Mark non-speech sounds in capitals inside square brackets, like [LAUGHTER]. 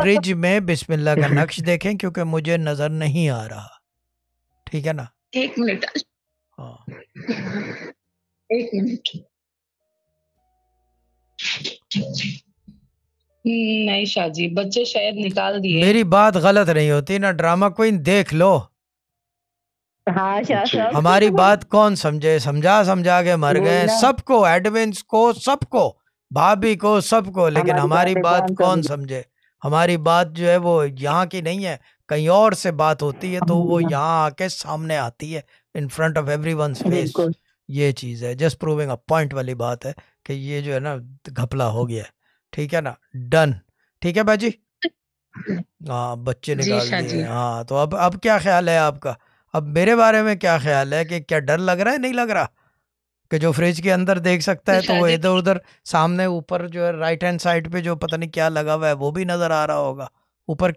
Fridge में बिस्मिल्लाह का [LAUGHS] नक्श देखें क्योंकि मुझे नजर नहीं आ रहा ठीक है ना एक मिनट हाँ एक मिनट नहीं शाहजी बच्चे शायद निकाल दिए मेरी बात गलत नहीं होती ना ड्रामा क्वीन देख लो हाँ अच्छा, हमारी बात कौन समझे समझा समझा के मर गए सबको एडमिन को सबको भाभी को सबको लेकिन हमारी बात कौन समझे हमारी बात जो है वो यहाँ की नहीं है कहीं और से बात होती है तो वो हाँ। यहाँ आके सामने आती है in front of everyone face ये चीज़ है जस्ट प्रूविंग अ पॉइंट वाली बात है कि ये जो है ना घपला हो गया ठीक है ना डन ठीक है भाजी हाँ बच्चे निकाल दिए हाँ तो अब अब क्या ख्याल है आपका अब मेरे बारे में क्या ख्याल है कि क्या डर लग रहा है नहीं लग रहा कि जो फ्रिज के अंदर देख सकता है तो वो इधर उधर सामने ऊपर जो है राइट हैंड साइड पे जो पता नहीं क्या लगा हुआ है वो भी नजर आ रहा होगा ऊपर